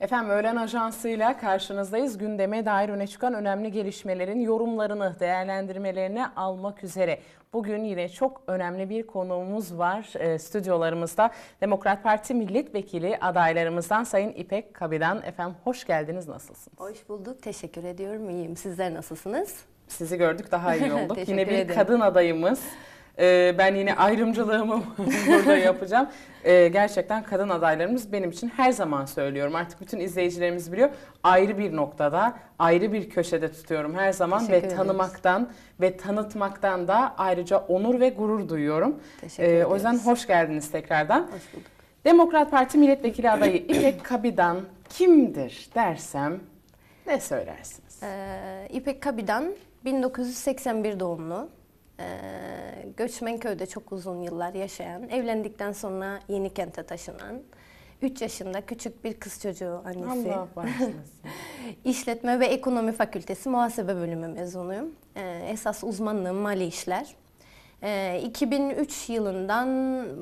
Efendim öğlen ajansıyla karşınızdayız. Gündeme dair öne çıkan önemli gelişmelerin yorumlarını, değerlendirmelerini almak üzere. Bugün yine çok önemli bir konuğumuz var e, stüdyolarımızda. Demokrat Parti milletvekili adaylarımızdan Sayın İpek Kabidan. Efendim hoş geldiniz, nasılsınız? Hoş bulduk, teşekkür ediyorum. İyiyim. Sizler nasılsınız? Sizi gördük daha iyi olduk. yine bir ederim. kadın adayımız. E, ben yine ayrımcılığımı burada yapacağım. E, gerçekten kadın adaylarımız benim için her zaman söylüyorum. Artık bütün izleyicilerimiz biliyor. Ayrı bir noktada, ayrı bir köşede tutuyorum her zaman ve tanımaktan ve tanıtmaktan da ayrıca onur ve gurur duyuyorum. e, o yüzden hoş geldiniz tekrardan. Hoş bulduk. Demokrat Parti milletvekili adayı İpek Kabidan kimdir dersem ne söylersiniz? Ee, İpek Kabidan 1981 doğumlu. Ee, Göçmen köyde çok uzun yıllar yaşayan, evlendikten sonra yeni kente taşınan, 3 yaşında küçük bir kız çocuğu annesi. Allah bağışlasın. İşletme ve Ekonomi Fakültesi Muhasebe Bölümü mezunuyum. Ee, esas uzmanlığım mali işler. 2003 ee, yılından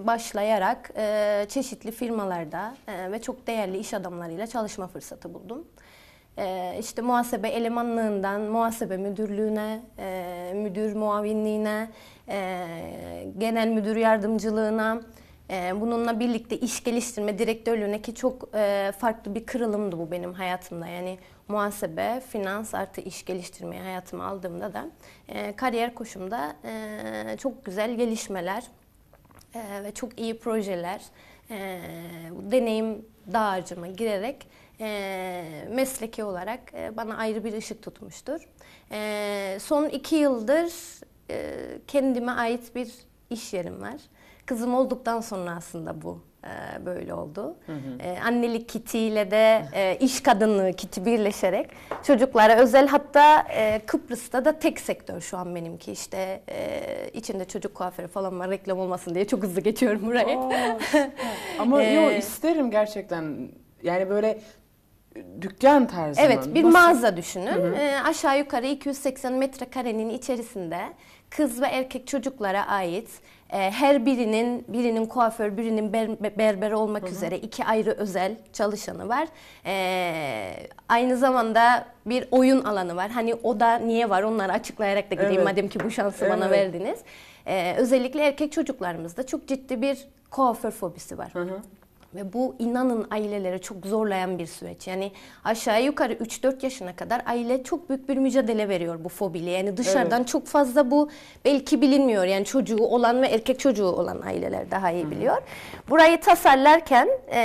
başlayarak e, çeşitli firmalarda e, ve çok değerli iş adamlarıyla çalışma fırsatı buldum. İşte muhasebe elemanlığından muhasebe müdürlüğüne e, müdür muavinliğine, e, genel müdür yardımcılığına, e, bununla birlikte iş geliştirme direktörlüğüne ki çok e, farklı bir kırılımdı bu benim hayatımda. Yani muhasebe, finans artı iş geliştirmeyi hayatıma aldığımda da e, kariyer koşumda e, çok güzel gelişmeler e, ve çok iyi projeler, e, deneyim dağarcığıma girerek e, mesleki olarak e, bana ayrı bir ışık tutmuştur. E, son iki yıldır e, kendime ait bir iş yerim var. Kızım olduktan sonra aslında bu e, böyle oldu. Hı hı. E, annelik kitiyle de e, iş kadınlığı kiti birleşerek çocuklara özel hatta e, Kıbrıs'ta da tek sektör şu an benimki işte e, içinde çocuk kuaförü falan var reklam olmasın diye çok hızlı geçiyorum buraya. Ama e, yo isterim gerçekten yani böyle dükkan tarzı Evet mı? bir Nasıl? mağaza düşünün. Hı hı. Ee, aşağı yukarı 280 metrekarenin içerisinde kız ve erkek çocuklara ait e, her birinin birinin kuaför birinin berber olmak hı hı. üzere iki ayrı özel çalışanı var. Ee, aynı zamanda bir oyun alanı var. Hani o da niye var onları açıklayarak da gideyim evet. madem ki bu şansı evet. bana verdiniz. E, özellikle erkek çocuklarımızda çok ciddi bir kuaför fobisi var. Hı hı. Ve bu inanın ailelere çok zorlayan bir süreç. Yani aşağı yukarı 3-4 yaşına kadar aile çok büyük bir mücadele veriyor bu fobiyle. Yani dışarıdan evet. çok fazla bu belki bilinmiyor. Yani çocuğu olan ve erkek çocuğu olan aileler daha iyi biliyor. Hı hı. Burayı tasarlarken e,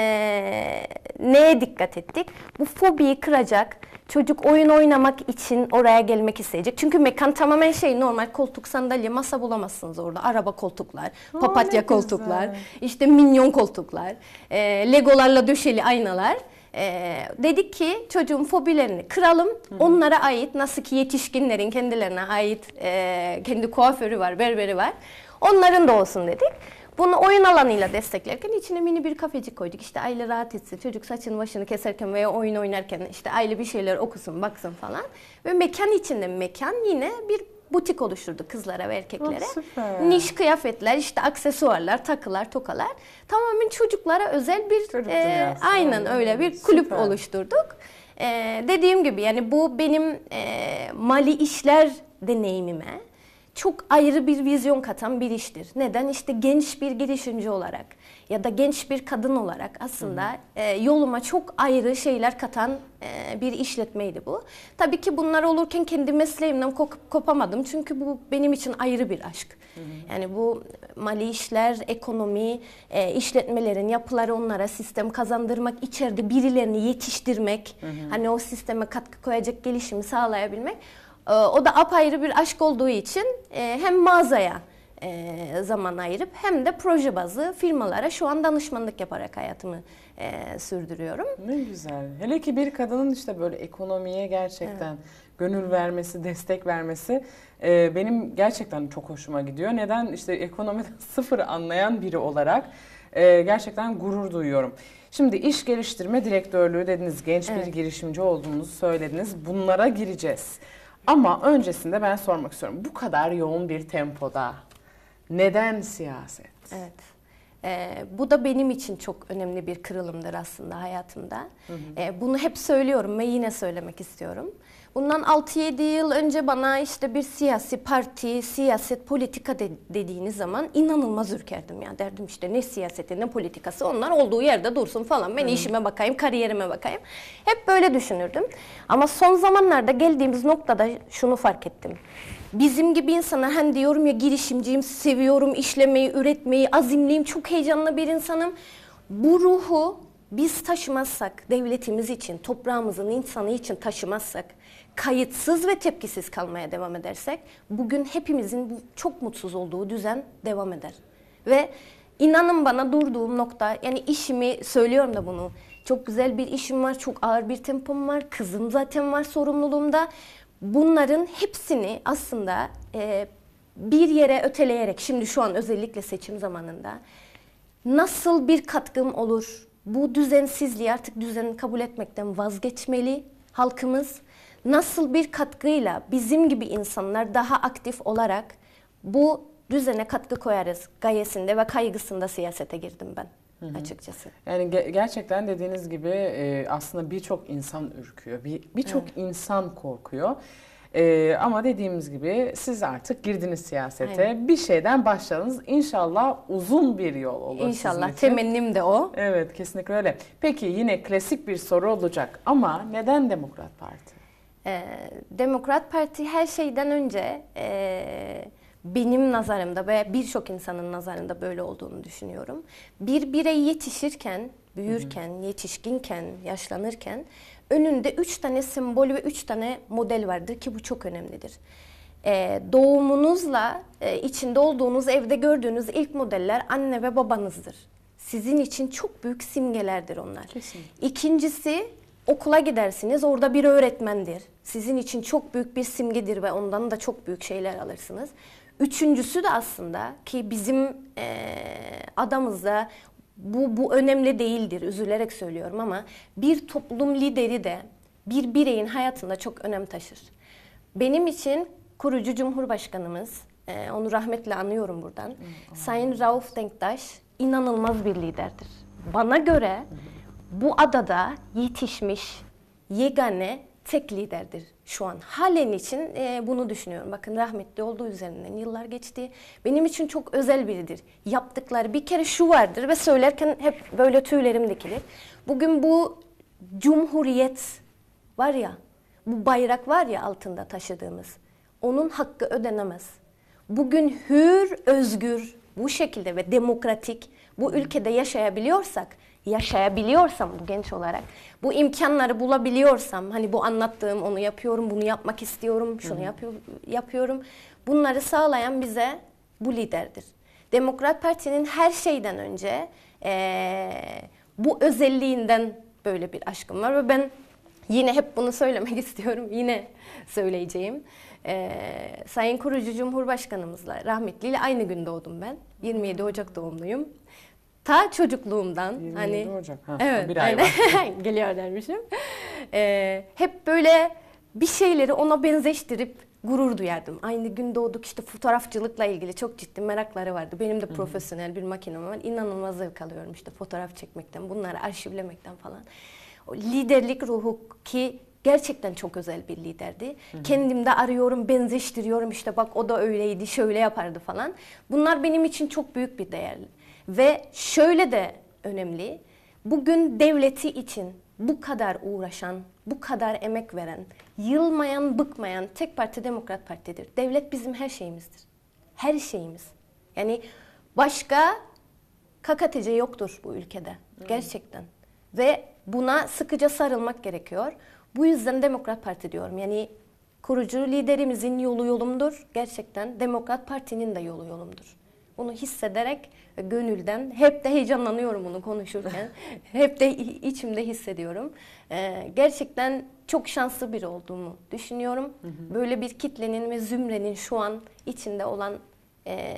neye dikkat ettik? Bu fobiyi kıracak Çocuk oyun oynamak için oraya gelmek isteyecek. Çünkü mekan tamamen şey normal koltuk sandalye masa bulamazsınız orada. Araba koltuklar, Aa, papatya koltuklar, güzel. işte minyon koltuklar, e, legolarla döşeli aynalar. Ee, dedik ki çocuğun fobilerini kıralım. Hı. Onlara ait nasıl ki yetişkinlerin kendilerine ait e, kendi kuaförü var, berberi var. Onların da olsun dedik. Bunu oyun alanıyla desteklerken içine mini bir kafecik koyduk. İşte aile rahat etsin, çocuk saçını başını keserken veya oyun oynarken işte aile bir şeyler okusun, baksın falan. Ve mekan içinde mekan yine bir butik oluşturdu kızlara ve erkeklere. Oh, süper. Niş kıyafetler, işte aksesuarlar, takılar, tokalar. Tamamen çocuklara özel bir e, aynen öyle bir kulüp süper. oluşturduk. E, dediğim gibi yani bu benim e, mali işler deneyimime çok ayrı bir vizyon katan bir iştir. Neden? İşte genç bir girişimci olarak ya da genç bir kadın olarak aslında e, yoluma çok ayrı şeyler katan e, bir işletmeydi bu. Tabii ki bunlar olurken kendi mesleğimden kop kopamadım. Çünkü bu benim için ayrı bir aşk. Hı hı. Yani bu mali işler, ekonomi, e, işletmelerin yapıları onlara sistem kazandırmak, içeride birilerini yetiştirmek, hı hı. hani o sisteme katkı koyacak gelişimi sağlayabilmek ee, o da apayrı bir aşk olduğu için e, hem mağazaya e, zaman ayırıp hem de proje bazı firmalara şu an danışmanlık yaparak hayatımı e, sürdürüyorum. Ne güzel. Hele ki bir kadının işte böyle ekonomiye gerçekten evet. gönül vermesi, destek vermesi benim gerçekten çok hoşuma gidiyor. Neden? işte ekonomiden sıfır anlayan biri olarak gerçekten gurur duyuyorum. Şimdi iş geliştirme direktörlüğü dediniz, genç evet. bir girişimci olduğunuzu söylediniz. Bunlara gireceğiz. Ama öncesinde ben sormak istiyorum. Bu kadar yoğun bir tempoda neden siyaset? Evet. Ee, bu da benim için çok önemli bir kırılımdır aslında hayatımda. Hı hı. Ee, bunu hep söylüyorum ve yine söylemek istiyorum. Bundan 6-7 yıl önce bana işte bir siyasi parti, siyaset, politika de, dediğiniz zaman inanılmaz ürkerdim ya. Derdim işte ne siyaseti ne politikası onlar olduğu yerde dursun falan. Ben Hı. işime bakayım, kariyerime bakayım. Hep böyle düşünürdüm. Ama son zamanlarda geldiğimiz noktada şunu fark ettim. Bizim gibi insana hem diyorum ya girişimciyim, seviyorum işlemeyi, üretmeyi, azimliyim, çok heyecanlı bir insanım. Bu ruhu biz taşımazsak, devletimiz için, toprağımızın insanı için taşımazsak kayıtsız ve tepkisiz kalmaya devam edersek bugün hepimizin çok mutsuz olduğu düzen devam eder. Ve inanın bana durduğum nokta yani işimi söylüyorum da bunu. Çok güzel bir işim var, çok ağır bir tempom var, kızım zaten var sorumluluğumda. Bunların hepsini aslında e, bir yere öteleyerek şimdi şu an özellikle seçim zamanında nasıl bir katkım olur? Bu düzensizliği artık düzeni kabul etmekten vazgeçmeli halkımız nasıl bir katkıyla bizim gibi insanlar daha aktif olarak bu düzene katkı koyarız gayesinde ve kaygısında siyasete girdim ben. Hı hı. açıkçası. Yani ge- gerçekten dediğiniz gibi e, aslında birçok insan ürküyor. Birçok bir, bir evet. insan korkuyor. E, ama dediğimiz gibi siz artık girdiniz siyasete. Aynen. Bir şeyden başladınız. İnşallah uzun bir yol olur İnşallah. Temennim de o. Evet kesinlikle öyle. Peki yine klasik bir soru olacak ama neden Demokrat Parti? e, Demokrat Parti her şeyden önce e, benim nazarımda ve birçok insanın nazarında böyle olduğunu düşünüyorum. Bir birey yetişirken, büyürken, hı hı. yetişkinken, yaşlanırken önünde üç tane sembol ve üç tane model vardır ki bu çok önemlidir. Ee, doğumunuzla e, içinde olduğunuz evde gördüğünüz ilk modeller anne ve babanızdır. Sizin için çok büyük simgelerdir onlar. Kesinlikle. İkincisi okula gidersiniz orada bir öğretmendir. Sizin için çok büyük bir simgedir ve ondan da çok büyük şeyler alırsınız. Üçüncüsü de aslında ki bizim e, adamızda bu, bu önemli değildir üzülerek söylüyorum ama bir toplum lideri de bir bireyin hayatında çok önem taşır. Benim için kurucu Cumhurbaşkanımız, e, onu rahmetle anıyorum buradan, Sayın Rauf Denktaş inanılmaz bir liderdir. Bana göre bu adada yetişmiş yegane tek liderdir şu an. Halen için e, bunu düşünüyorum. Bakın rahmetli olduğu üzerinden yıllar geçti. Benim için çok özel biridir. Yaptıkları bir kere şu vardır ve söylerken hep böyle tüylerim dikilir. Bugün bu cumhuriyet var ya, bu bayrak var ya altında taşıdığımız. Onun hakkı ödenemez. Bugün hür, özgür, bu şekilde ve demokratik bu ülkede yaşayabiliyorsak yaşayabiliyorsam bu genç olarak bu imkanları bulabiliyorsam hani bu anlattığım onu yapıyorum bunu yapmak istiyorum şunu yapıyor, yapıyorum bunları sağlayan bize bu liderdir. Demokrat Parti'nin her şeyden önce e, bu özelliğinden böyle bir aşkım var ve ben yine hep bunu söylemek istiyorum yine söyleyeceğim. E, Sayın Kurucu Cumhurbaşkanımızla rahmetliyle aynı gün doğdum ben 27 Ocak doğumluyum. Ta çocukluğumdan 27 hani Ocak. Ha, evet, bir ay geliyor dermişim. Ee, hep böyle bir şeyleri ona benzeştirip gurur duyardım. Aynı gün doğduk işte fotoğrafçılıkla ilgili çok ciddi merakları vardı. Benim de profesyonel bir makinem var. İnanılmaz zevk alıyorum işte fotoğraf çekmekten, bunları arşivlemekten falan. O liderlik ruhu ki gerçekten çok özel bir liderdi. Hı-hı. Kendimde arıyorum, benzeştiriyorum işte bak o da öyleydi, şöyle yapardı falan. Bunlar benim için çok büyük bir değer. Ve şöyle de önemli, bugün devleti için bu kadar uğraşan, bu kadar emek veren, yılmayan, bıkmayan tek parti Demokrat Parti'dir. Devlet bizim her şeyimizdir. Her şeyimiz. Yani başka kakatece yoktur bu ülkede. Hmm. Gerçekten. Ve buna sıkıca sarılmak gerekiyor. Bu yüzden Demokrat Parti diyorum. Yani kurucu liderimizin yolu yolumdur. Gerçekten Demokrat Parti'nin de yolu yolumdur. Bunu hissederek gönülden hep de heyecanlanıyorum bunu konuşurken. hep de içimde hissediyorum. Ee, gerçekten çok şanslı bir olduğumu düşünüyorum. Hı hı. Böyle bir kitlenin ve zümrenin şu an içinde olan e,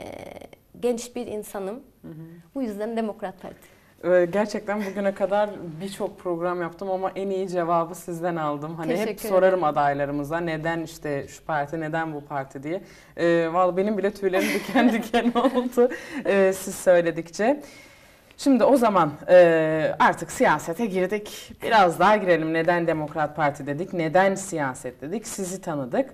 genç bir insanım. Hı hı. Bu yüzden Demokrat Parti. Gerçekten bugüne kadar birçok program yaptım ama en iyi cevabı sizden aldım. Hani Teşekkür hep ederim. sorarım adaylarımıza neden işte şu parti, neden bu parti diye. Ee, Vallahi benim bile tüylerim diken diken oldu ee, siz söyledikçe. Şimdi o zaman e, artık siyasete girdik. Biraz daha girelim. Neden Demokrat Parti dedik, neden siyaset dedik, sizi tanıdık.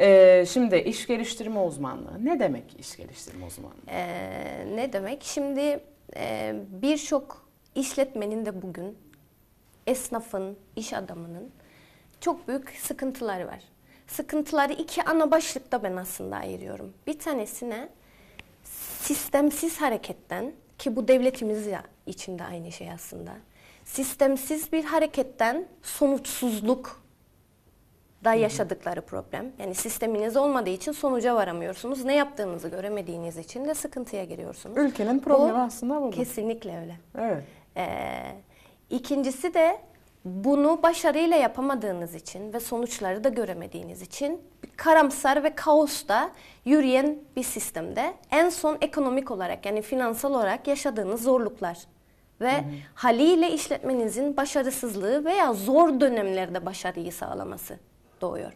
Ee, şimdi iş geliştirme uzmanlığı. Ne demek iş geliştirme uzmanlığı? Ee, ne demek? Şimdi ee, birçok işletmenin de bugün esnafın, iş adamının çok büyük sıkıntıları var. Sıkıntıları iki ana başlıkta ben aslında ayırıyorum. Bir tanesine sistemsiz hareketten ki bu devletimiz ya içinde aynı şey aslında. Sistemsiz bir hareketten sonuçsuzluk da yaşadıkları problem. Yani sisteminiz olmadığı için sonuca varamıyorsunuz. Ne yaptığınızı göremediğiniz için de sıkıntıya giriyorsunuz. Ülkenin problemi bu, aslında bu. Kesinlikle öyle. Evet. Ee, ikincisi de bunu başarıyla yapamadığınız için ve sonuçları da göremediğiniz için karamsar ve kaosta yürüyen bir sistemde en son ekonomik olarak yani finansal olarak yaşadığınız zorluklar ve hmm. haliyle işletmenizin başarısızlığı veya zor dönemlerde başarıyı sağlaması doğuyor.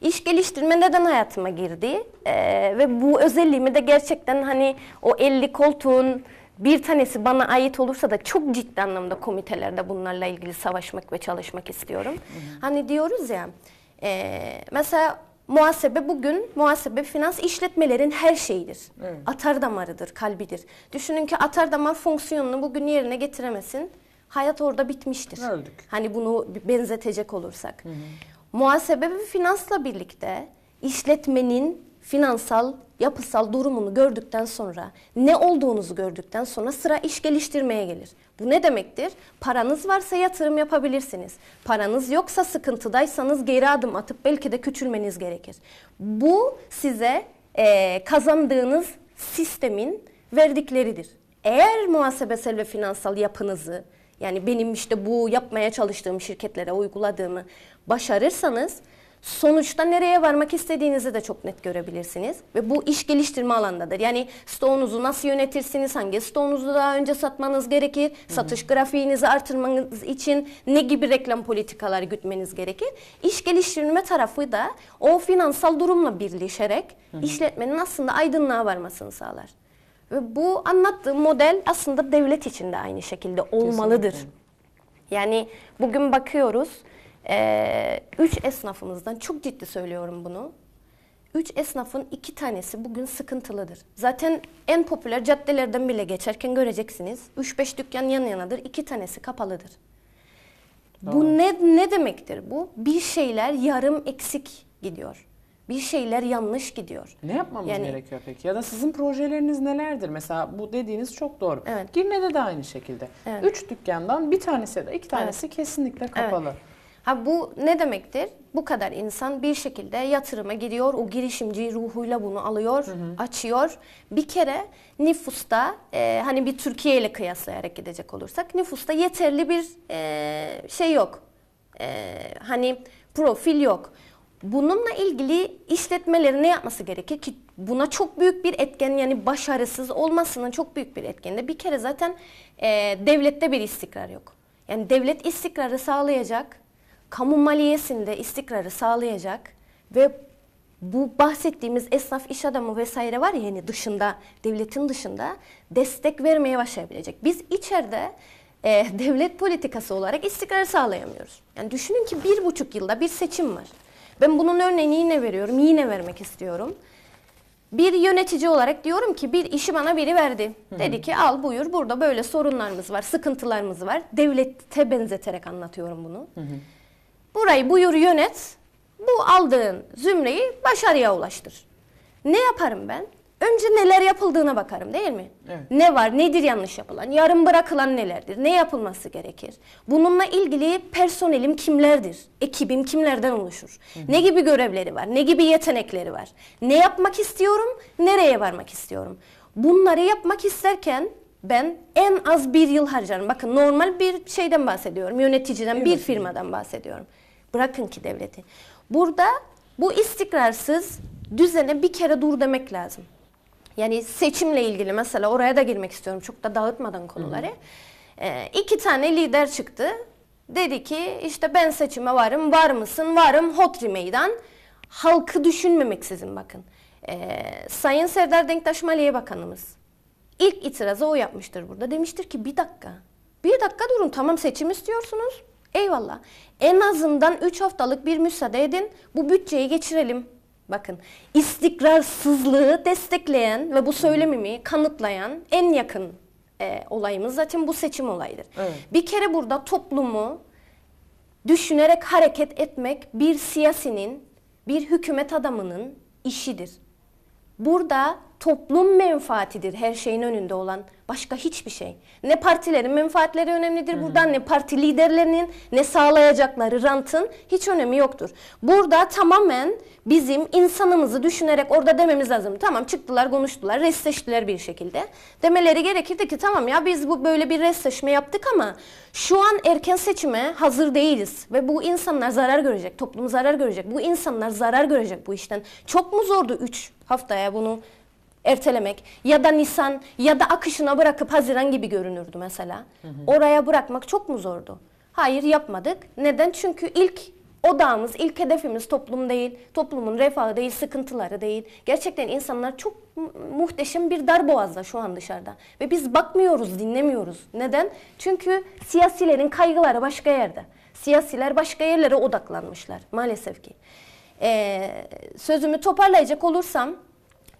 İş geliştirme neden hayatıma girdi e, ve bu özelliğimi de gerçekten hani o 50 koltuğun bir tanesi bana ait olursa da çok ciddi anlamda komitelerde bunlarla ilgili savaşmak ve çalışmak istiyorum. Hani diyoruz ya e, mesela Muhasebe bugün muhasebe finans işletmelerin her şeyidir. Evet. Atar damarıdır, kalbidir. Düşünün ki atar damar fonksiyonunu bugün yerine getiremesin. Hayat orada bitmiştir. Öldük. Hani bunu benzetecek olursak. Hı hı muhasebe ve finansla birlikte işletmenin finansal yapısal durumunu gördükten sonra, ne olduğunuzu gördükten sonra sıra iş geliştirmeye gelir. Bu ne demektir? Paranız varsa yatırım yapabilirsiniz. Paranız yoksa sıkıntıdaysanız geri adım atıp belki de küçülmeniz gerekir. Bu size e, kazandığınız sistemin verdikleridir. Eğer muhasebesel ve finansal yapınızı, yani benim işte bu yapmaya çalıştığım şirketlere uyguladığımı başarırsanız sonuçta nereye varmak istediğinizi de çok net görebilirsiniz. Ve bu iş geliştirme alanındadır. Yani stoğunuzu nasıl yönetirsiniz, hangi stoğunuzu daha önce satmanız gerekir, Hı-hı. satış grafiğinizi artırmanız için ne gibi reklam politikalar gütmeniz gerekir. İş geliştirme tarafı da o finansal durumla birleşerek Hı-hı. işletmenin aslında aydınlığa varmasını sağlar. Ve bu anlattığım model aslında devlet için de aynı şekilde olmalıdır. Kesinlikle. Yani bugün bakıyoruz ee, üç esnafımızdan çok ciddi söylüyorum bunu. Üç esnafın iki tanesi bugün sıkıntılıdır. Zaten en popüler caddelerden bile geçerken göreceksiniz. Üç beş dükkan yan yanadır, iki tanesi kapalıdır. Tamam. Bu ne ne demektir bu? Bir şeyler yarım eksik gidiyor. Bir şeyler yanlış gidiyor. Ne yapmamız yani, gerekiyor peki? Ya da sizin projeleriniz nelerdir? Mesela bu dediğiniz çok doğru. Evet. Girne'de de aynı şekilde. Evet. Üç dükkandan bir tanesi ya da iki tanesi evet. kesinlikle kapalı. Evet. Ha bu ne demektir? Bu kadar insan bir şekilde yatırıma giriyor, o girişimci ruhuyla bunu alıyor, hı hı. açıyor. Bir kere nüfusta, e, hani bir Türkiye ile kıyaslayarak gidecek olursak, nüfusta yeterli bir e, şey yok. E, hani profil yok. Bununla ilgili işletmeleri ne yapması gerekir ki buna çok büyük bir etken yani başarısız olmasının çok büyük bir etkeni de bir kere zaten e, devlette bir istikrar yok. Yani devlet istikrarı sağlayacak kamu maliyesinde istikrarı sağlayacak ve bu bahsettiğimiz esnaf, iş adamı vesaire var ya yani dışında, devletin dışında destek vermeye başlayabilecek. Biz içeride e, devlet politikası olarak istikrar sağlayamıyoruz. Yani düşünün ki bir buçuk yılda bir seçim var. Ben bunun örneğini yine veriyorum, yine vermek istiyorum. Bir yönetici olarak diyorum ki bir işi bana biri verdi. hı Dedi ki al buyur burada böyle sorunlarımız var, sıkıntılarımız var. Devlete benzeterek anlatıyorum bunu. Hı hı. Burayı buyur yönet. Bu aldığın zümreyi başarıya ulaştır. Ne yaparım ben? Önce neler yapıldığına bakarım değil mi? Evet. Ne var, nedir yanlış yapılan, yarım bırakılan nelerdir, ne yapılması gerekir? Bununla ilgili personelim kimlerdir, ekibim kimlerden oluşur? Hı hı. Ne gibi görevleri var, ne gibi yetenekleri var? Ne yapmak istiyorum, nereye varmak istiyorum? Bunları yapmak isterken ben en az bir yıl harcarım. Bakın normal bir şeyden bahsediyorum. Yöneticiden bir firmadan bahsediyorum. Bırakın ki devleti. Burada bu istikrarsız düzene bir kere dur demek lazım. Yani seçimle ilgili mesela oraya da girmek istiyorum. Çok da dağıtmadan konuları. Hı. Ee, iki tane lider çıktı. Dedi ki işte ben seçime varım, var mısın? Varım, hotri meydan. Halkı düşünmemeksizin bakın. Ee, Sayın Serdar Denktaş Maliye Bakanımız İlk itirazı o yapmıştır burada. Demiştir ki bir dakika. Bir dakika durun tamam seçim istiyorsunuz. Eyvallah. En azından 3 haftalık bir müsaade edin. Bu bütçeyi geçirelim. Bakın istikrarsızlığı destekleyen ve bu söylemimi kanıtlayan en yakın e, olayımız zaten bu seçim olayıdır. Evet. Bir kere burada toplumu düşünerek hareket etmek bir siyasinin, bir hükümet adamının işidir. Burada toplum menfaatidir her şeyin önünde olan. Başka hiçbir şey. Ne partilerin menfaatleri önemlidir hı buradan ne parti liderlerinin ne sağlayacakları rantın hiç önemi yoktur. Burada tamamen bizim insanımızı düşünerek orada dememiz lazım. Tamam çıktılar konuştular restleştiler bir şekilde. Demeleri gerekirdi ki tamam ya biz bu böyle bir restleşme yaptık ama şu an erken seçime hazır değiliz. Ve bu insanlar zarar görecek. Toplum zarar görecek. Bu insanlar zarar görecek bu işten. Çok mu zordu 3 haftaya bunu ertelemek ya da Nisan ya da akışına bırakıp Haziran gibi görünürdü mesela. Hı hı. Oraya bırakmak çok mu zordu? Hayır yapmadık. Neden? Çünkü ilk odağımız, ilk hedefimiz toplum değil, toplumun refahı değil, sıkıntıları değil. Gerçekten insanlar çok muhteşem bir dar boğazda şu an dışarıda. Ve biz bakmıyoruz, dinlemiyoruz. Neden? Çünkü siyasilerin kaygıları başka yerde. Siyasiler başka yerlere odaklanmışlar maalesef ki. Ee, sözümü toparlayacak olursam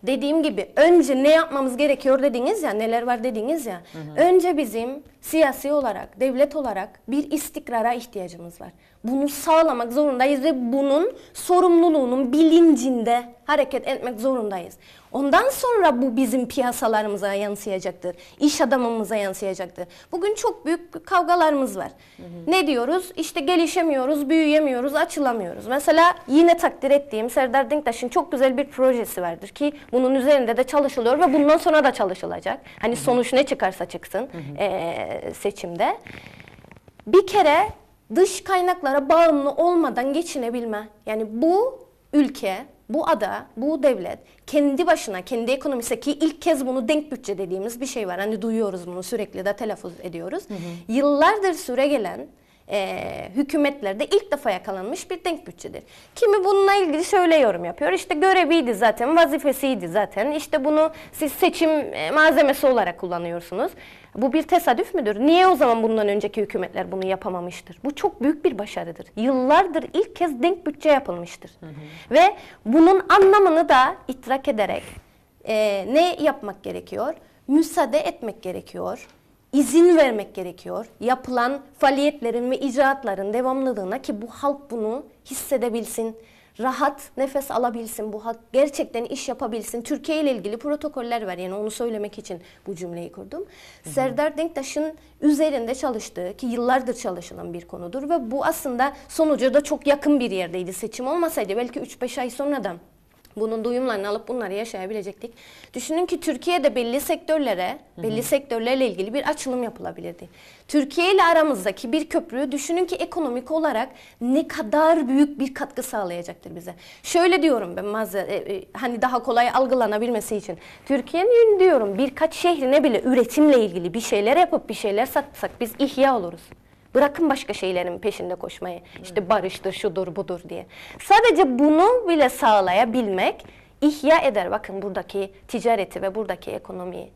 Dediğim gibi önce ne yapmamız gerekiyor dediniz ya, neler var dediniz ya. Hı hı. Önce bizim siyasi olarak, devlet olarak bir istikrara ihtiyacımız var. Bunu sağlamak zorundayız ve bunun sorumluluğunun bilincinde hareket etmek zorundayız. Ondan sonra bu bizim piyasalarımıza yansıyacaktır, iş adamımıza yansıyacaktır. Bugün çok büyük kavgalarımız var. Hı hı. Ne diyoruz? İşte gelişemiyoruz, büyüyemiyoruz, açılamıyoruz. Mesela yine takdir ettiğim Serdar Dinktaş'ın çok güzel bir projesi vardır ki bunun üzerinde de çalışılıyor ve bundan sonra da çalışılacak. Hani hı hı. sonuç ne çıkarsa çıksın. Hı hı. Ee, seçimde. Bir kere dış kaynaklara bağımlı olmadan geçinebilme. Yani bu ülke, bu ada, bu devlet kendi başına, kendi ekonomisi ki ilk kez bunu denk bütçe dediğimiz bir şey var. Hani duyuyoruz bunu sürekli de telaffuz ediyoruz. Hı hı. Yıllardır süre gelen e, hükümetlerde ilk defa yakalanmış bir denk bütçedir. Kimi bununla ilgili şöyle yorum yapıyor. İşte göreviydi zaten, vazifesiydi zaten. İşte bunu siz seçim e, malzemesi olarak kullanıyorsunuz. Bu bir tesadüf müdür? Niye o zaman bundan önceki hükümetler bunu yapamamıştır? Bu çok büyük bir başarıdır. Yıllardır ilk kez denk bütçe yapılmıştır. Hı hı. Ve bunun anlamını da itirak ederek e, ne yapmak gerekiyor? Müsaade etmek gerekiyor izin vermek gerekiyor. Yapılan faaliyetlerin ve icraatların devamlılığına ki bu halk bunu hissedebilsin. Rahat nefes alabilsin bu halk gerçekten iş yapabilsin. Türkiye ile ilgili protokoller var yani onu söylemek için bu cümleyi kurdum. Hı hı. Serdar Denktaş'ın üzerinde çalıştığı ki yıllardır çalışılan bir konudur ve bu aslında sonucu da çok yakın bir yerdeydi. Seçim olmasaydı belki 3-5 ay sonra da bunun duyumlarını alıp bunları yaşayabilecektik. Düşünün ki Türkiye'de belli sektörlere, belli hı hı. sektörlerle ilgili bir açılım yapılabilirdi. Türkiye ile aramızdaki bir köprüyü düşünün ki ekonomik olarak ne kadar büyük bir katkı sağlayacaktır bize. Şöyle diyorum ben bazı e, e, hani daha kolay algılanabilmesi için. Türkiye'nin diyorum birkaç şehrine bile üretimle ilgili bir şeyler yapıp bir şeyler satsak biz ihya oluruz. Bırakın başka şeylerin peşinde koşmayı. İşte barıştır, şudur, budur diye. Sadece bunu bile sağlayabilmek ihya eder. Bakın buradaki ticareti ve buradaki ekonomiyi.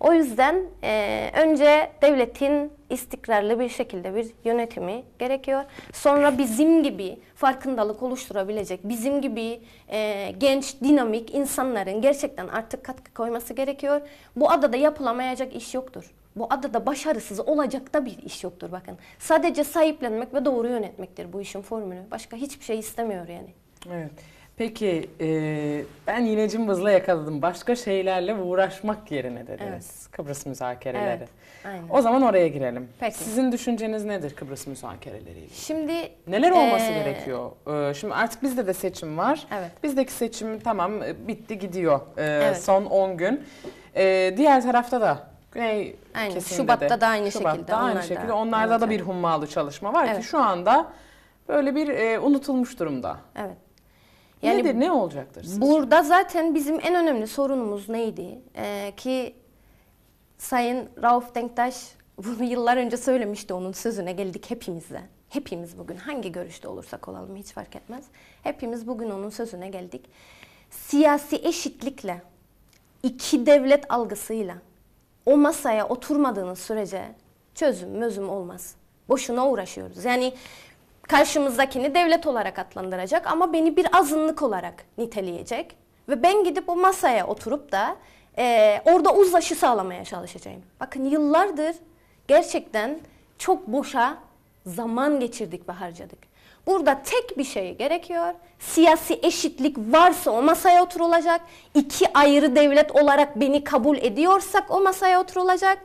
O yüzden e, önce devletin istikrarlı bir şekilde bir yönetimi gerekiyor. Sonra bizim gibi farkındalık oluşturabilecek, bizim gibi e, genç, dinamik insanların gerçekten artık katkı koyması gerekiyor. Bu adada yapılamayacak iş yoktur. Bu adada başarısız olacak da bir iş yoktur bakın. Sadece sahiplenmek ve doğru yönetmektir bu işin formülü. Başka hiçbir şey istemiyor yani. Evet. Peki e, ben yine cımbızla yakaladım. Başka şeylerle uğraşmak yerine dediniz. Evet. Kıbrıs müzakereleri. Evet, aynen. O zaman oraya girelim. Peki. Sizin düşünceniz nedir Kıbrıs müzakereleriyle? Şimdi neler olması ee... gerekiyor? Ee, şimdi artık bizde de seçim var. Evet. Bizdeki seçim tamam e, bitti gidiyor. Ee, evet. Son 10 gün. Ee, diğer tarafta da Güney Aynen. Şubat'ta de. da aynı Şubat'ta şekilde. aynı onlarda, şekilde. Onlarda evet, da bir hummalı çalışma var evet. ki şu anda böyle bir e, unutulmuş durumda. Evet. Yani Nedir, ne olacaktır? Sizce? Burada zaten bizim en önemli sorunumuz neydi? Ee, ki Sayın Rauf Denktaş bunu yıllar önce söylemişti onun sözüne geldik hepimize. Hepimiz bugün hangi görüşte olursak olalım hiç fark etmez. Hepimiz bugün onun sözüne geldik. Siyasi eşitlikle, iki devlet algısıyla, o masaya oturmadığınız sürece çözüm mözüm olmaz. Boşuna uğraşıyoruz. Yani karşımızdakini devlet olarak adlandıracak ama beni bir azınlık olarak niteleyecek. Ve ben gidip o masaya oturup da e, orada uzlaşı sağlamaya çalışacağım. Bakın yıllardır gerçekten çok boşa zaman geçirdik ve harcadık. Burada tek bir şey gerekiyor. Siyasi eşitlik varsa o masaya oturulacak. İki ayrı devlet olarak beni kabul ediyorsak o masaya oturulacak.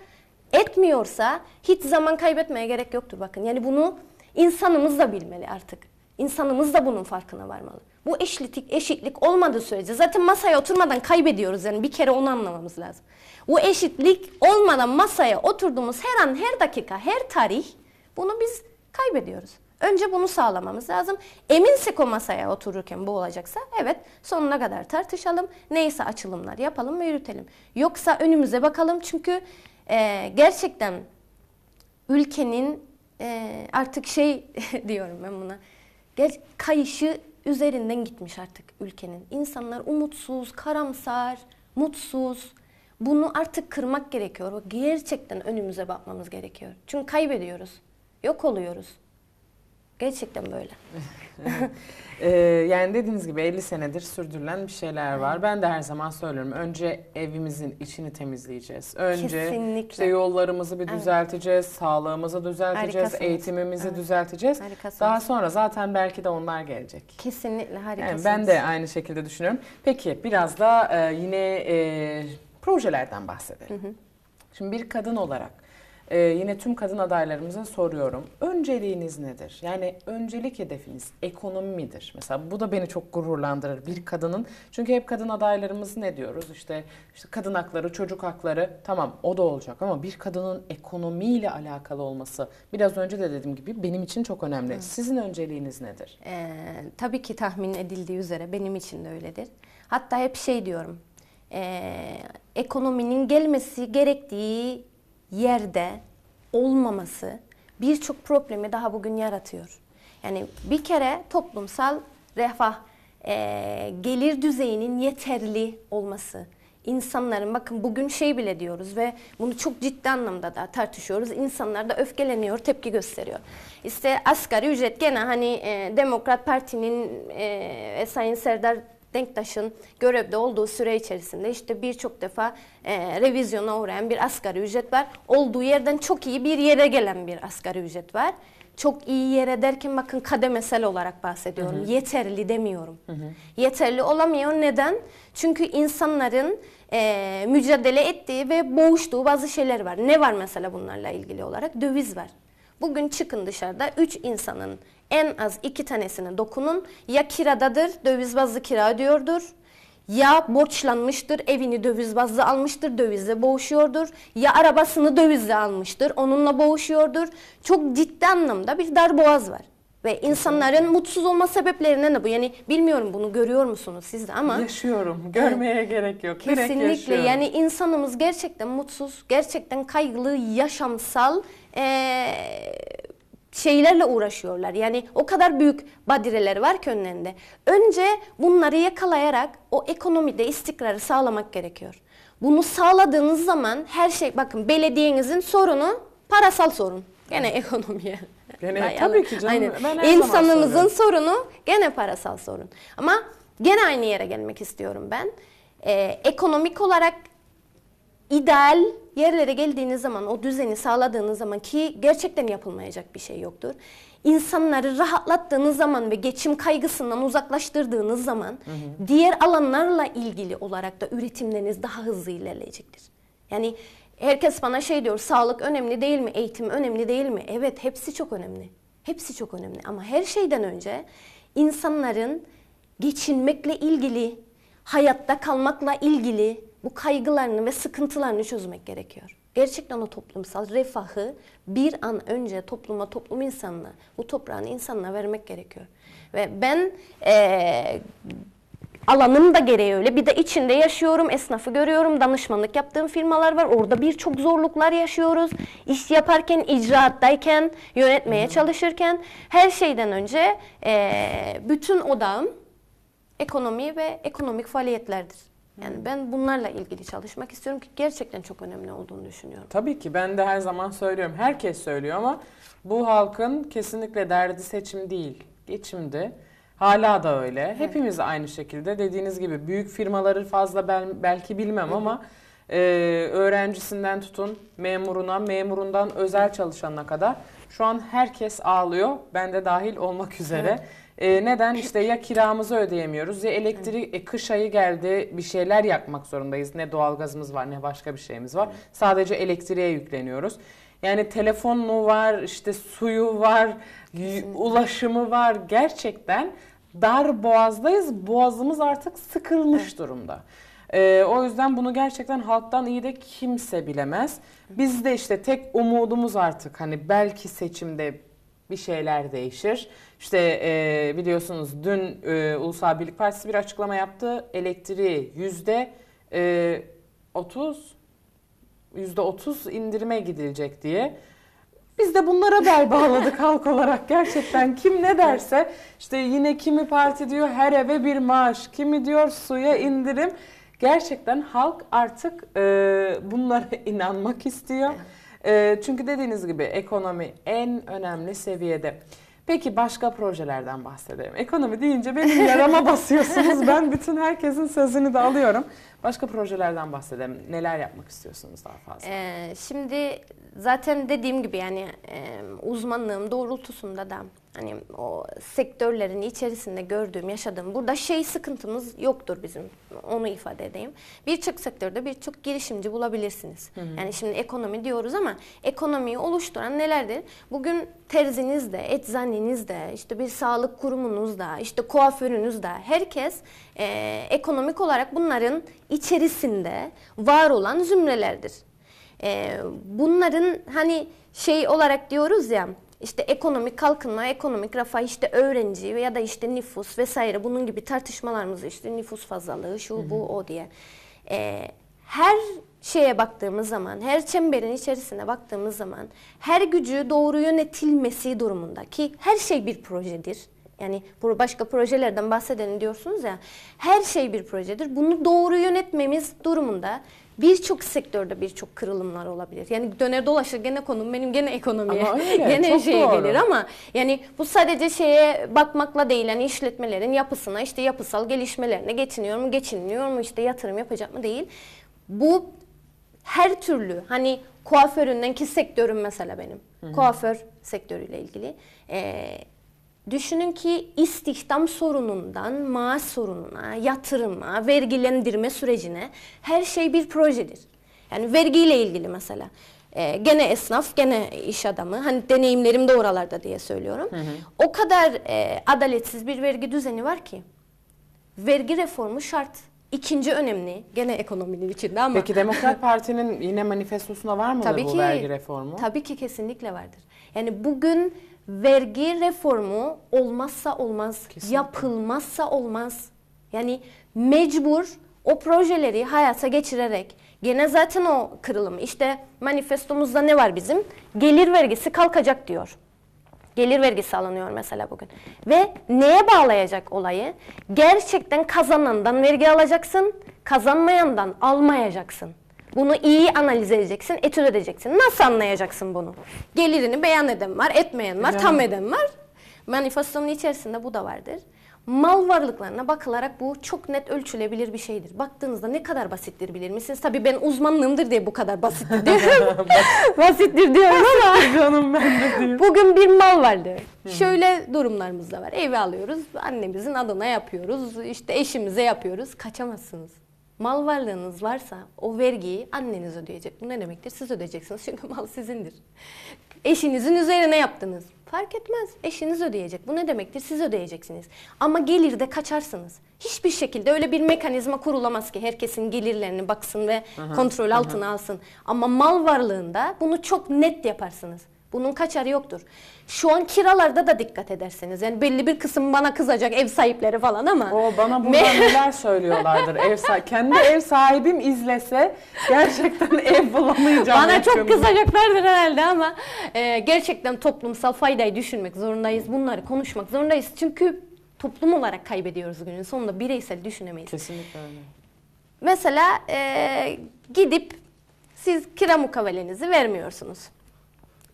Etmiyorsa hiç zaman kaybetmeye gerek yoktur bakın. Yani bunu insanımız da bilmeli artık. İnsanımız da bunun farkına varmalı. Bu eşitlik, eşitlik olmadığı sürece zaten masaya oturmadan kaybediyoruz yani bir kere onu anlamamız lazım. Bu eşitlik olmadan masaya oturduğumuz her an, her dakika, her tarih bunu biz kaybediyoruz. Önce bunu sağlamamız lazım. Eminsek o masaya otururken bu olacaksa evet sonuna kadar tartışalım. Neyse açılımlar yapalım ve yürütelim. Yoksa önümüze bakalım çünkü e, gerçekten ülkenin e, artık şey diyorum ben buna. Ger kayışı üzerinden gitmiş artık ülkenin. İnsanlar umutsuz, karamsar, mutsuz. Bunu artık kırmak gerekiyor. Gerçekten önümüze bakmamız gerekiyor. Çünkü kaybediyoruz yok oluyoruz. Gerçekten böyle. ee, yani dediğiniz gibi 50 senedir sürdürülen bir şeyler var. Ben de her zaman söylüyorum. Önce evimizin içini temizleyeceğiz. Önce Kesinlikle. işte yollarımızı bir düzelteceğiz, evet. sağlığımızı düzelteceğiz, eğitimimizi evet. düzelteceğiz. Harikasınız. Daha sonra zaten belki de onlar gelecek. Kesinlikle harikasınız. Yani ben de aynı şekilde düşünüyorum. Peki biraz da e, yine e, projelerden bahsedelim. Hı hı. Şimdi bir kadın olarak ee, yine tüm kadın adaylarımıza soruyorum. Önceliğiniz nedir? Yani öncelik hedefiniz ekonomi midir? Mesela bu da beni çok gururlandırır bir kadının. Çünkü hep kadın adaylarımız ne diyoruz? İşte, işte kadın hakları, çocuk hakları tamam o da olacak ama bir kadının ekonomiyle alakalı olması biraz önce de dediğim gibi benim için çok önemli. Hı. Sizin önceliğiniz nedir? Ee, tabii ki tahmin edildiği üzere benim için de öyledir. Hatta hep şey diyorum. E, ekonominin gelmesi gerektiği yerde olmaması birçok problemi daha bugün yaratıyor. Yani bir kere toplumsal refah, e, gelir düzeyinin yeterli olması. İnsanların bakın bugün şey bile diyoruz ve bunu çok ciddi anlamda da tartışıyoruz. İnsanlar da öfkeleniyor, tepki gösteriyor. İşte asgari ücret gene hani e, Demokrat Parti'nin e, Sayın Serdar Denktaş'ın görevde olduğu süre içerisinde işte birçok defa e, revizyona uğrayan bir asgari ücret var. Olduğu yerden çok iyi bir yere gelen bir asgari ücret var. Çok iyi yere derken bakın kademesel olarak bahsediyorum. Hı hı. Yeterli demiyorum. Hı hı. Yeterli olamıyor. Neden? Çünkü insanların e, mücadele ettiği ve boğuştuğu bazı şeyler var. Ne var mesela bunlarla ilgili olarak? Döviz var. Bugün çıkın dışarıda 3 insanın en az 2 tanesine dokunun. Ya kiradadır, döviz bazlı kira ödüyordur. Ya borçlanmıştır, evini döviz bazlı almıştır, dövizle boğuşuyordur. Ya arabasını dövizle almıştır, onunla boğuşuyordur. Çok ciddi anlamda bir darboğaz var. Ve insanların mutsuz olma sebeplerinden de bu. Yani bilmiyorum bunu görüyor musunuz siz de ama. Yaşıyorum. Görmeye evet. gerek yok. Kesinlikle yani insanımız gerçekten mutsuz, gerçekten kaygılı, yaşamsal e, şeylerle uğraşıyorlar. Yani o kadar büyük badireler var ki önlerinde. Önce bunları yakalayarak o ekonomide istikrarı sağlamak gerekiyor. Bunu sağladığınız zaman her şey bakın belediyenizin sorunu parasal sorun. Gene ekonomiye. Gene tabii ki canım. Aynen. Ben İnsanımızın sorunu gene parasal sorun. Ama gene aynı yere gelmek istiyorum ben. Ee, ekonomik olarak ideal Yerlere geldiğiniz zaman o düzeni sağladığınız zaman ki gerçekten yapılmayacak bir şey yoktur. İnsanları rahatlattığınız zaman ve geçim kaygısından uzaklaştırdığınız zaman hı hı. diğer alanlarla ilgili olarak da üretimleriniz daha hızlı ilerleyecektir. Yani herkes bana şey diyor sağlık önemli değil mi? Eğitim önemli değil mi? Evet hepsi çok önemli. Hepsi çok önemli ama her şeyden önce insanların geçinmekle ilgili, hayatta kalmakla ilgili bu kaygılarını ve sıkıntılarını çözmek gerekiyor. Gerçekten o toplumsal refahı bir an önce topluma, toplum insanına, bu toprağın insanına vermek gerekiyor. Ve ben ee, alanım da gereği öyle. Bir de içinde yaşıyorum, esnafı görüyorum, danışmanlık yaptığım firmalar var. Orada birçok zorluklar yaşıyoruz. İş yaparken, icraattayken, yönetmeye hmm. çalışırken her şeyden önce e, bütün odağım ekonomi ve ekonomik faaliyetlerdir. Yani ben bunlarla ilgili çalışmak istiyorum ki gerçekten çok önemli olduğunu düşünüyorum. Tabii ki ben de her zaman söylüyorum. Herkes söylüyor ama bu halkın kesinlikle derdi seçim değil, geçimdi. Hala da öyle. Evet. Hepimiz aynı şekilde dediğiniz gibi büyük firmaları fazla ben belki bilmem ama e, öğrencisinden tutun memuruna, memurundan özel çalışanına kadar şu an herkes ağlıyor. Ben de dahil olmak üzere. Evet. E, neden? işte ya kiramızı ödeyemiyoruz ya elektrik e, kış ayı geldi bir şeyler yakmak zorundayız. Ne doğalgazımız var ne başka bir şeyimiz var. Sadece elektriğe yükleniyoruz. Yani telefonu var, işte suyu var, ulaşımı var. Gerçekten dar boğazdayız. Boğazımız artık sıkılmış durumda. Ee, o yüzden bunu gerçekten halktan iyi de kimse bilemez. Biz de işte tek umudumuz artık hani belki seçimde bir şeyler değişir. İşte e, biliyorsunuz dün e, Ulusal Birlik Partisi bir açıklama yaptı. Elektriği yüzde e, 30 yüzde 30 indirime gidilecek diye. Biz de bunlara bel bağladık halk olarak gerçekten kim ne derse işte yine kimi parti diyor her eve bir maaş, kimi diyor suya indirim. Gerçekten halk artık e, bunlara inanmak istiyor. E, çünkü dediğiniz gibi ekonomi en önemli seviyede. Peki başka projelerden bahsedelim. Ekonomi deyince benim yarama basıyorsunuz. Ben bütün herkesin sözünü de alıyorum. Başka projelerden bahsedelim. Neler yapmak istiyorsunuz daha fazla? Ee, şimdi zaten dediğim gibi yani e, uzmanlığım doğrultusunda da hani o sektörlerin içerisinde gördüğüm, yaşadığım burada şey sıkıntımız yoktur bizim. Onu ifade edeyim. Birçok sektörde birçok girişimci bulabilirsiniz. Hı hı. Yani şimdi ekonomi diyoruz ama ekonomiyi oluşturan nelerdir? Bugün terziniz de, terzinizde, de, işte bir sağlık kurumunuz da, işte de, herkes e, ekonomik olarak bunların içerisinde var olan zümrelerdir. E, bunların hani şey olarak diyoruz ya işte ekonomik kalkınma, ekonomik refah, işte öğrenci ya da işte nüfus vesaire bunun gibi tartışmalarımızı işte nüfus fazlalığı, şu bu o diye. E, her şeye baktığımız zaman, her çemberin içerisine baktığımız zaman her gücü doğru yönetilmesi durumunda ki her şey bir projedir. Yani başka projelerden bahsedelim diyorsunuz ya. Her şey bir projedir. Bunu doğru yönetmemiz durumunda birçok sektörde birçok kırılımlar olabilir. Yani döner dolaşır gene konum benim gene ekonomiye gene şeye doğru. gelir ama yani bu sadece şeye bakmakla değil yani işletmelerin yapısına işte yapısal gelişmelerine geçiniyor mu geçinmiyor mu işte yatırım yapacak mı değil. Bu her türlü hani kuaföründen ki sektörüm mesela benim. Hı-hı. Kuaför sektörüyle ilgili. Ee, Düşünün ki istihdam sorunundan maaş sorununa, yatırıma, vergilendirme sürecine her şey bir projedir. Yani vergiyle ilgili mesela. Ee, gene esnaf, gene iş adamı. Hani deneyimlerim de oralarda diye söylüyorum. Hı hı. O kadar e, adaletsiz bir vergi düzeni var ki. Vergi reformu şart. İkinci önemli gene ekonominin içinde ama. Peki Demokrat Parti'nin yine manifestosuna var mı bu ki, vergi reformu? Tabii ki kesinlikle vardır. Yani bugün vergi reformu olmazsa olmaz, Kesinlikle. yapılmazsa olmaz. Yani mecbur o projeleri hayata geçirerek gene zaten o kırılım. İşte manifestomuzda ne var bizim? Gelir vergisi kalkacak diyor. Gelir vergisi alınıyor mesela bugün. Ve neye bağlayacak olayı? Gerçekten kazanandan vergi alacaksın, kazanmayandan almayacaksın. Bunu iyi analiz edeceksin, etüt edeceksin. Nasıl anlayacaksın bunu? Gelirini beyan eden var, etmeyen var, tam eden var. Manifestonun içerisinde bu da vardır. Mal varlıklarına bakılarak bu çok net ölçülebilir bir şeydir. Baktığınızda ne kadar basittir bilir misiniz? Tabii ben uzmanlığımdır diye bu kadar basittir diyorum. basittir diyorum ama Canım ben de değil. bugün bir mal vardı. Şöyle durumlarımız da var. Evi alıyoruz, annemizin adına yapıyoruz, işte eşimize yapıyoruz. Kaçamazsınız mal varlığınız varsa o vergiyi anneniz ödeyecek. Bu ne demektir? Siz ödeyeceksiniz çünkü mal sizindir. Eşinizin üzerine yaptınız. Fark etmez. Eşiniz ödeyecek. Bu ne demektir? Siz ödeyeceksiniz. Ama gelirde kaçarsınız. Hiçbir şekilde öyle bir mekanizma kurulamaz ki herkesin gelirlerini baksın ve aha, kontrol altına aha. alsın. Ama mal varlığında bunu çok net yaparsınız. Bunun kaçarı yoktur. Şu an kiralarda da dikkat edersiniz Yani belli bir kısım bana kızacak ev sahipleri falan ama. O bana burada neler söylüyorlardır. ev sahibi. Kendi ev sahibim izlese gerçekten ev bulamayacağım. Bana çok kızacaklardır herhalde ama e, gerçekten toplumsal faydayı düşünmek zorundayız. Bunları konuşmak zorundayız. Çünkü toplum olarak kaybediyoruz günün sonunda. Bireysel düşünemeyiz. Kesinlikle öyle. Mesela e, gidip siz kira mukavelenizi vermiyorsunuz.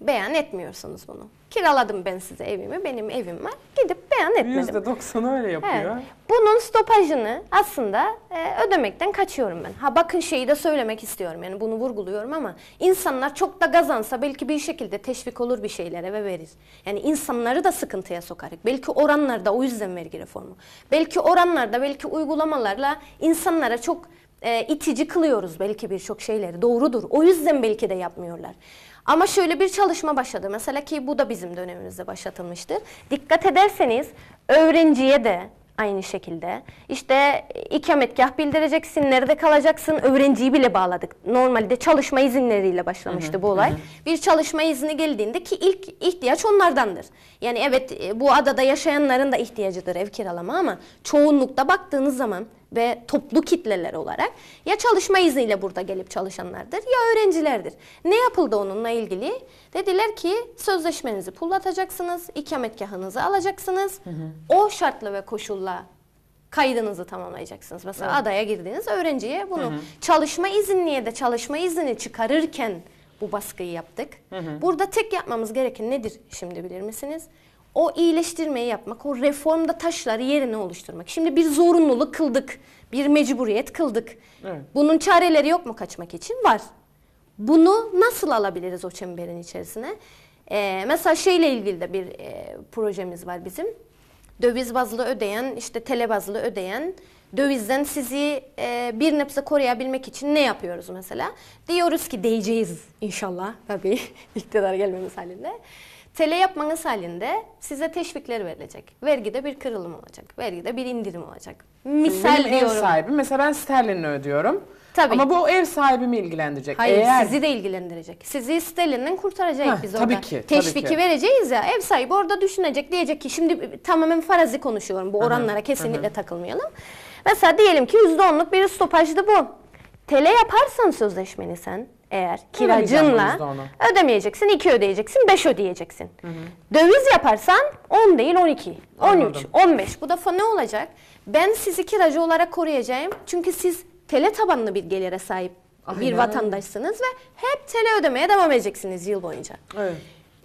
Beyan etmiyorsunuz bunu. Kiraladım ben size evimi, benim evim var. Gidip beyan etmedim. %90 öyle yapıyor. Evet. Bunun stopajını aslında e, ödemekten kaçıyorum ben. Ha bakın şeyi de söylemek istiyorum yani bunu vurguluyorum ama insanlar çok da kazansa belki bir şekilde teşvik olur bir şeylere ve verir. Yani insanları da sıkıntıya sokarak. Belki oranlarda o yüzden vergi reformu. Belki oranlarda belki uygulamalarla insanlara çok e, itici kılıyoruz belki birçok şeyleri. Doğrudur. O yüzden belki de yapmıyorlar. Ama şöyle bir çalışma başladı. Mesela ki bu da bizim dönemimizde başlatılmıştır. Dikkat ederseniz öğrenciye de aynı şekilde. İşte e, ikametgah bildireceksin, nerede kalacaksın, öğrenciyi bile bağladık. Normalde çalışma izinleriyle başlamıştı hı hı, bu olay. Hı. Bir çalışma izni geldiğinde ki ilk ihtiyaç onlardandır. Yani evet e, bu adada yaşayanların da ihtiyacıdır ev kiralama ama çoğunlukta baktığınız zaman ve toplu kitleler olarak ya çalışma izniyle burada gelip çalışanlardır ya öğrencilerdir. Ne yapıldı onunla ilgili? Dediler ki sözleşmenizi pullatacaksınız, ikametgahınızı alacaksınız. Hı hı. O şartla ve koşulla kaydınızı tamamlayacaksınız. Mesela evet. adaya girdiğiniz öğrenciye bunu hı hı. çalışma izniye de çalışma izni çıkarırken bu baskıyı yaptık. Hı hı. Burada tek yapmamız gereken nedir şimdi bilir misiniz? o iyileştirmeyi yapmak, o reformda taşları yerine oluşturmak. Şimdi bir zorunluluk kıldık, bir mecburiyet kıldık. Evet. Bunun çareleri yok mu kaçmak için? Var. Bunu nasıl alabiliriz o çemberin içerisine? Ee, mesela şeyle ilgili de bir e, projemiz var bizim. Döviz bazlı ödeyen, işte tele bazlı ödeyen, dövizden sizi e, bir nebze koruyabilmek için ne yapıyoruz mesela? Diyoruz ki değeceğiz inşallah tabii iktidar gelmemiz halinde. TL yapmanız halinde size teşvikler verilecek. Vergide bir kırılım olacak. Vergide bir indirim olacak. Misal Benim diyorum. ev sahibi mesela ben sterlinle ödüyorum. Tabii. Ama bu ev sahibimi ilgilendirecek. Hayır Eğer... sizi de ilgilendirecek. Sizi sterlinden kurtaracak Heh, biz orada. Tabii ki. Teşviki tabii ki. vereceğiz ya ev sahibi orada düşünecek diyecek ki şimdi tamamen farazi konuşuyorum bu oranlara hı kesinlikle hı. takılmayalım. Mesela diyelim ki %10'luk bir stopajdı bu. TL yaparsan sözleşmeni sen eğer kiracınla ödemeyeceksin. 2 ödeyeceksin, 5 ödeyeceksin. Hı hı. Döviz yaparsan 10 değil 12, 13, 15. Bu defa ne olacak? Ben sizi kiracı olarak koruyacağım. Çünkü siz tele tabanlı bir gelire sahip Aynen. bir vatandaşsınız ve hep tele ödemeye devam edeceksiniz yıl boyunca. Evet.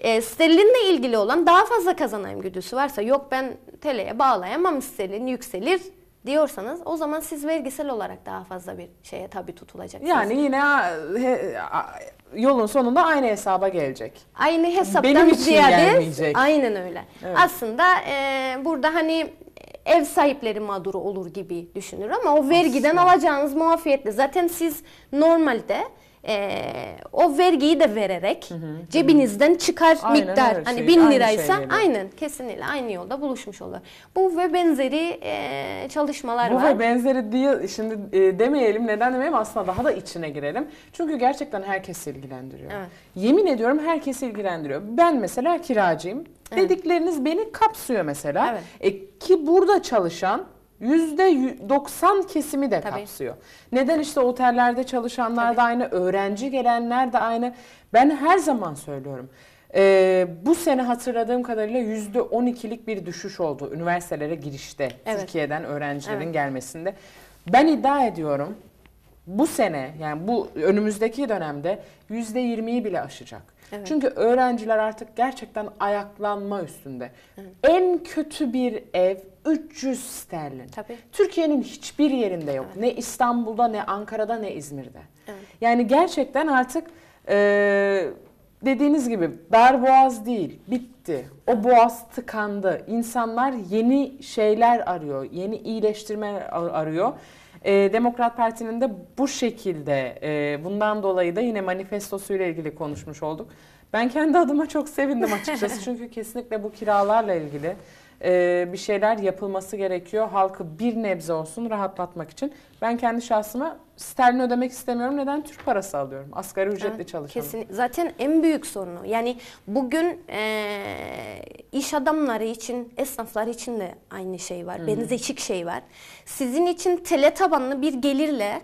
E, sterlinle ilgili olan daha fazla kazanayım güdüsü varsa yok ben TL'ye bağlayamam sterlin yükselir diyorsanız o zaman siz vergisel olarak daha fazla bir şeye tabi tutulacaksınız. Yani yine he, yolun sonunda aynı hesaba gelecek. Aynı hesaptan Benim için ziyade gelmeyecek. aynen öyle. Evet. Aslında e, burada hani ev sahipleri mağduru olur gibi düşünür ama o vergiden Aslında. alacağınız muafiyetle zaten siz normalde e, o vergiyi de vererek hı hı, cebinizden hı. çıkar aynen, miktar. Hani şey, hani bin liraysa şeyleri. aynen kesinlikle aynı yolda buluşmuş olur. Bu ve benzeri e, çalışmalar Bu var. Bu ve benzeri değil şimdi e, demeyelim neden demeyelim aslında daha da içine girelim. Çünkü gerçekten herkes ilgilendiriyor. Evet. Yemin ediyorum herkes ilgilendiriyor. Ben mesela kiracıyım. Evet. Dedikleriniz beni kapsıyor mesela. Evet. E, ki burada çalışan %90 kesimi de Tabii. kapsıyor. Neden işte otellerde çalışanlar Tabii. da aynı, öğrenci gelenler de aynı. Ben her zaman söylüyorum. Ee, bu sene hatırladığım kadarıyla yüzde %12'lik bir düşüş oldu üniversitelere girişte evet. Türkiye'den öğrencilerin evet. gelmesinde. Ben iddia ediyorum bu sene yani bu önümüzdeki dönemde %20'yi bile aşacak. Evet. Çünkü öğrenciler artık gerçekten ayaklanma üstünde. Evet. En kötü bir ev 300 sterlin. Tabii. Türkiye'nin hiçbir yerinde yok. Evet. Ne İstanbul'da ne Ankara'da ne İzmir'de. Evet. Yani gerçekten artık e, dediğiniz gibi dar boğaz değil bitti. O boğaz tıkandı. İnsanlar yeni şeyler arıyor. Yeni iyileştirme arıyor. Evet e, Demokrat Parti'nin de bu şekilde e, bundan dolayı da yine manifestosuyla ilgili konuşmuş olduk. Ben kendi adıma çok sevindim açıkçası çünkü kesinlikle bu kiralarla ilgili e, bir şeyler yapılması gerekiyor. Halkı bir nebze olsun rahatlatmak için. Ben kendi şahsıma sterlin ödemek istemiyorum. Neden? Türk parası alıyorum. Asgari ücretle evet, Kesin. Zaten en büyük sorunu. Yani bugün e, iş adamları için, esnaflar için de aynı şey var. Hı -hı. Benzeşik şey var. Sizin için tele tabanlı bir gelirle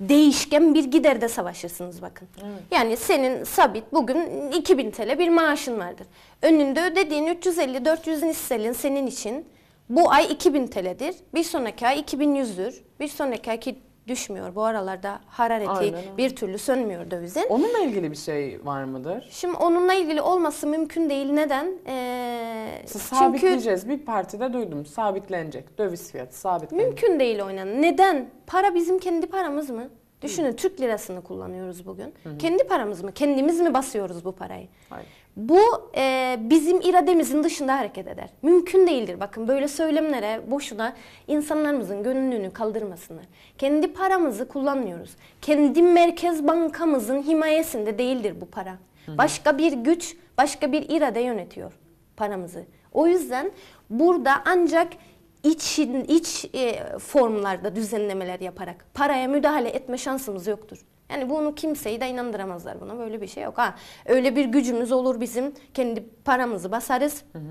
değişken bir giderde savaşırsınız bakın. Evet. Yani senin sabit bugün 2000 TL bir maaşın vardır. Önünde ödediğin 350-400 nisselin senin için bu ay 2000 TL'dir. Bir sonraki ay 2100'dür. Bir sonraki ay düşmüyor. Bu aralarda harareti bir türlü sönmüyor dövizin. Onunla ilgili bir şey var mıdır? Şimdi onunla ilgili olması mümkün değil. Neden? Ee, Sabitleyeceğiz. Çünkü... Bir partide duydum. Sabitlenecek. Döviz fiyatı sabitlenecek. Mümkün değil oynan. Neden? Para bizim kendi paramız mı? Düşünün Hı. Türk lirasını kullanıyoruz bugün. Hı. Kendi paramız mı? Kendimiz mi basıyoruz bu parayı? Hayır. Bu e, bizim irademizin dışında hareket eder. Mümkün değildir. Bakın böyle söylemlere boşuna insanlarımızın gönlünü kaldırmasınlar. Kendi paramızı kullanmıyoruz. Kendi merkez bankamızın himayesinde değildir bu para. Başka bir güç, başka bir irade yönetiyor paramızı. O yüzden burada ancak iç iç e, formlarda düzenlemeler yaparak paraya müdahale etme şansımız yoktur. Yani bunu kimseyi de inandıramazlar buna. Böyle bir şey yok. Ha, öyle bir gücümüz olur bizim. Kendi paramızı basarız. Hı hı.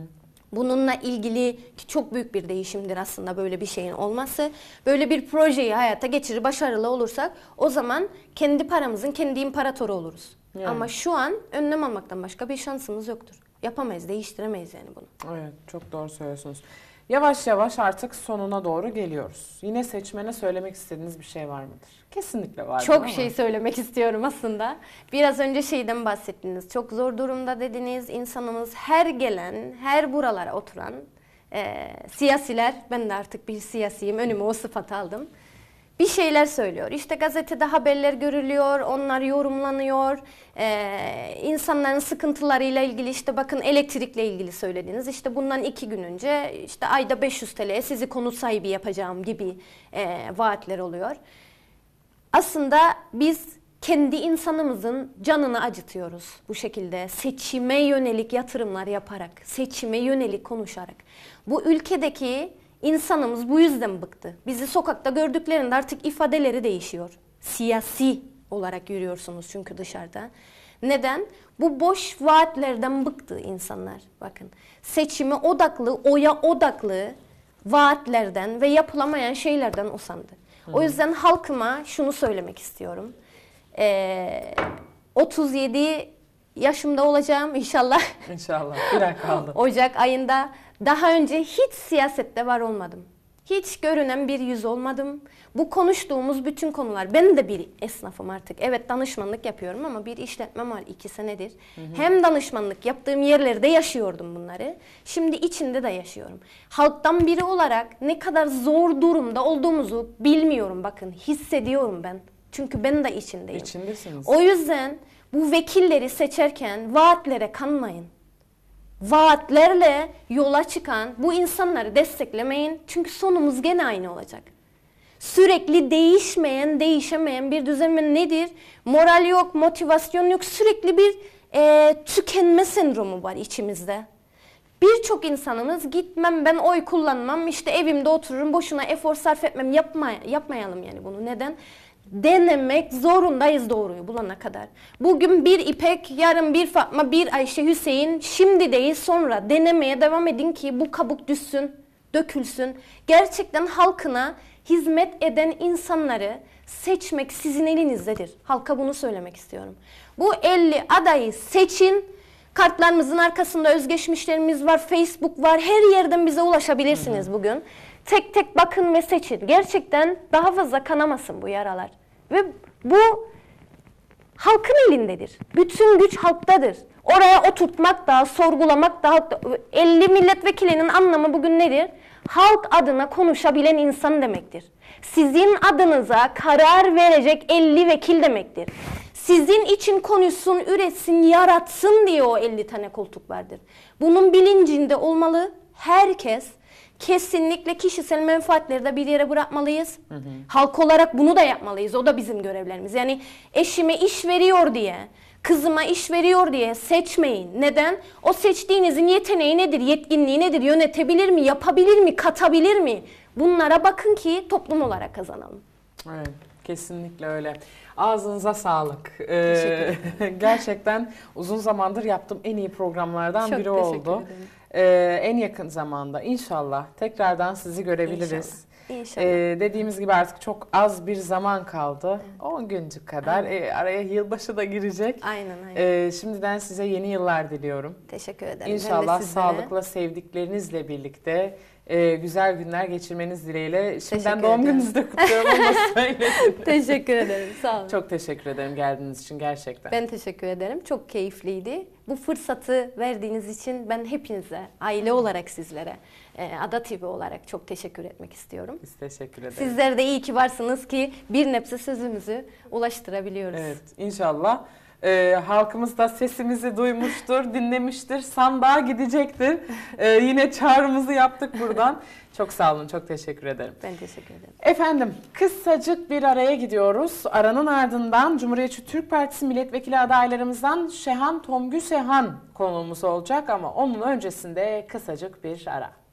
Bununla ilgili ki çok büyük bir değişimdir aslında böyle bir şeyin olması. Böyle bir projeyi hayata geçirir başarılı olursak o zaman kendi paramızın kendi imparatoru oluruz. Yani. Ama şu an önlem almaktan başka bir şansımız yoktur. Yapamayız, değiştiremeyiz yani bunu. Evet, çok doğru söylüyorsunuz. Yavaş yavaş artık sonuna doğru geliyoruz. Yine seçmene söylemek istediğiniz bir şey var mıdır? Kesinlikle var. Çok şey söylemek istiyorum aslında. Biraz önce şeyden bahsettiniz. Çok zor durumda dediniz. İnsanımız her gelen, her buralara oturan e, siyasiler, ben de artık bir siyasiyim, önüme o sıfat aldım bir şeyler söylüyor. İşte gazetede haberler görülüyor, onlar yorumlanıyor. Ee, insanların sıkıntılarıyla ilgili işte bakın elektrikle ilgili söylediniz. İşte bundan iki gün önce işte ayda 500 TL sizi konu sahibi yapacağım gibi e, vaatler oluyor. Aslında biz kendi insanımızın canını acıtıyoruz bu şekilde seçime yönelik yatırımlar yaparak, seçime yönelik konuşarak. Bu ülkedeki İnsanımız bu yüzden bıktı. Bizi sokakta gördüklerinde artık ifadeleri değişiyor. Siyasi olarak yürüyorsunuz çünkü dışarıda. Neden? Bu boş vaatlerden bıktı insanlar. Bakın seçime odaklı, oya odaklı vaatlerden ve yapılamayan şeylerden usandı. O yüzden halkıma şunu söylemek istiyorum. Ee, 37 yaşımda olacağım inşallah. İnşallah. Bir ay kaldı. Ocak ayında daha önce hiç siyasette var olmadım. Hiç görünen bir yüz olmadım. Bu konuştuğumuz bütün konular. Ben de bir esnafım artık. Evet danışmanlık yapıyorum ama bir işletmem var iki senedir. Hı hı. Hem danışmanlık yaptığım yerlerde yaşıyordum bunları. Şimdi içinde de yaşıyorum. Halktan biri olarak ne kadar zor durumda olduğumuzu bilmiyorum bakın. Hissediyorum ben. Çünkü ben de içindeyim. İçindesiniz. O yüzden bu vekilleri seçerken vaatlere kanmayın vaatlerle yola çıkan bu insanları desteklemeyin. Çünkü sonumuz gene aynı olacak. Sürekli değişmeyen, değişemeyen bir düzenme nedir? Moral yok, motivasyon yok. Sürekli bir e, tükenme sendromu var içimizde. Birçok insanımız gitmem ben oy kullanmam işte evimde otururum boşuna efor sarf etmem yapma, yapmayalım yani bunu neden? denemek zorundayız doğruyu bulana kadar. Bugün bir İpek, yarın bir Fatma, bir Ayşe Hüseyin, şimdi değil sonra denemeye devam edin ki bu kabuk düşsün, dökülsün. Gerçekten halkına hizmet eden insanları seçmek sizin elinizdedir. Halka bunu söylemek istiyorum. Bu 50 adayı seçin. Kartlarımızın arkasında özgeçmişlerimiz var, Facebook var. Her yerden bize ulaşabilirsiniz bugün. Tek tek bakın ve seçin. Gerçekten daha fazla kanamasın bu yaralar. Ve bu halkın elindedir. Bütün güç halktadır. Oraya oturtmak da, sorgulamak da, 50 milletvekilinin anlamı bugün nedir? Halk adına konuşabilen insan demektir. Sizin adınıza karar verecek 50 vekil demektir. Sizin için konuşsun, üretsin, yaratsın diye o 50 tane koltuk vardır. Bunun bilincinde olmalı. Herkes kesinlikle kişisel menfaatleri de bir yere bırakmalıyız. Hı hı. Halk olarak bunu da yapmalıyız. O da bizim görevlerimiz. Yani eşime iş veriyor diye, kızıma iş veriyor diye seçmeyin. Neden? O seçtiğinizin yeteneği nedir, yetkinliği nedir, yönetebilir mi, yapabilir mi, katabilir mi? Bunlara bakın ki toplum olarak kazanalım. Evet, kesinlikle öyle. Ağzınıza sağlık. Ee, gerçekten uzun zamandır yaptığım en iyi programlardan Çok biri oldu. Ee, en yakın zamanda inşallah tekrardan sizi görebiliriz. İnşallah. İnşallah. Ee, dediğimiz gibi artık çok az bir zaman kaldı. Evet. 10 güncük kadar. Aynen. E, araya yılbaşı da girecek. Aynen aynen. Ee, şimdiden size yeni yıllar diliyorum. Teşekkür ederim. İnşallah sağlıkla sevdiklerinizle birlikte e, güzel günler geçirmeniz dileğiyle. Şimdi ben doğum gününüzü de kutluyorum ama teşekkür ederim. Sağ olun. Çok teşekkür ederim geldiğiniz için gerçekten. Ben teşekkür ederim. Çok keyifliydi. Bu fırsatı verdiğiniz için ben hepinize, aile olarak sizlere, e, Ada TV olarak çok teşekkür etmek istiyorum. Biz teşekkür ederiz. Sizler de iyi ki varsınız ki bir nebze sözümüzü ulaştırabiliyoruz. Evet inşallah. E, halkımız da sesimizi duymuştur, dinlemiştir, sandığa gidecektir. E, yine çağrımızı yaptık buradan. Çok sağ olun, çok teşekkür ederim. Ben teşekkür ederim. Efendim, kısacık bir araya gidiyoruz. Aranın ardından Cumhuriyetçi Türk Partisi milletvekili adaylarımızdan Şehan Tomgü Sehan konuğumuz olacak ama onun öncesinde kısacık bir ara.